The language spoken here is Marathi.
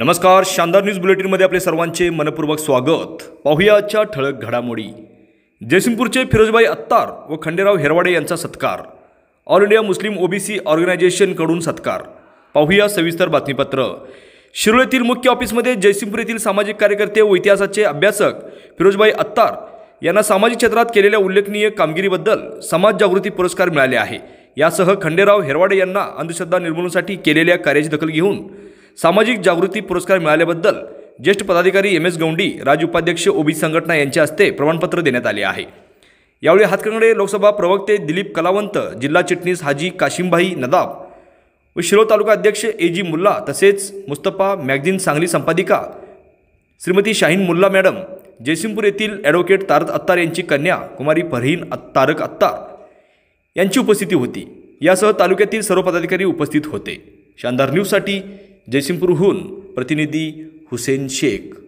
नमस्कार शानदार न्यूज बुलेटिनमध्ये आपले सर्वांचे मनपूर्वक स्वागत पाहूया ठळक घडामोडी जयसिंगपूरचे फिरोजबाई अत्तार व खंडेराव हेरवाडे यांचा सत्कार ऑल इंडिया मुस्लिम ओबीसी ऑर्गनायझेशनकडून सत्कार पाहूया सविस्तर बातमीपत्र शिरोळ मुख्य ऑफिसमध्ये जयसिंगपूर येथील सामाजिक कार्यकर्ते व इतिहासाचे अभ्यासक फिरोजबाई अत्तार यांना सामाजिक क्षेत्रात केलेल्या उल्लेखनीय कामगिरीबद्दल समाज जागृती पुरस्कार मिळाले आहे यासह खंडेराव हेरवाडे यांना अंधश्रद्धा निर्मूलनासाठी केलेल्या कार्याची दखल घेऊन सामाजिक जागृती पुरस्कार मिळाल्याबद्दल ज्येष्ठ पदाधिकारी एम एस गौंडी राज्य उपाध्यक्ष ओबी संघटना यांच्या हस्ते प्रमाणपत्र देण्यात आले आहे यावेळी हातकंगडे लोकसभा प्रवक्ते दिलीप कलावंत जिल्हा चिटणीस हाजी काशिमभाई नदाब व शिरो तालुका अध्यक्ष ए जी मुल्ला तसेच मुस्तफा मॅगझिन सांगली संपादिका श्रीमती शाहीन मुल्ला मॅडम जयसिंगपूर येथील ॲडव्होकेट तारक अत्तार यांची कन्या कुमारी फरहीन तारक अत्तार यांची उपस्थिती होती यासह तालुक्यातील सर्व पदाधिकारी उपस्थित होते शानदार न्यूजसाठी जयसिंगपूरहून प्रतिनिधी हुसेन शेख